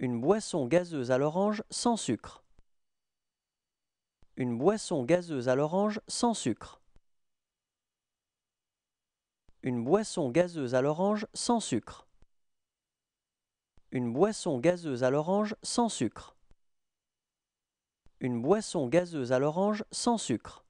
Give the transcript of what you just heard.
Une boisson gazeuse à l'orange sans sucre. Une boisson gazeuse à l'orange sans sucre. Une boisson gazeuse à l'orange sans sucre. Une boisson gazeuse à l'orange sans sucre. Une boisson gazeuse à l'orange sans sucre.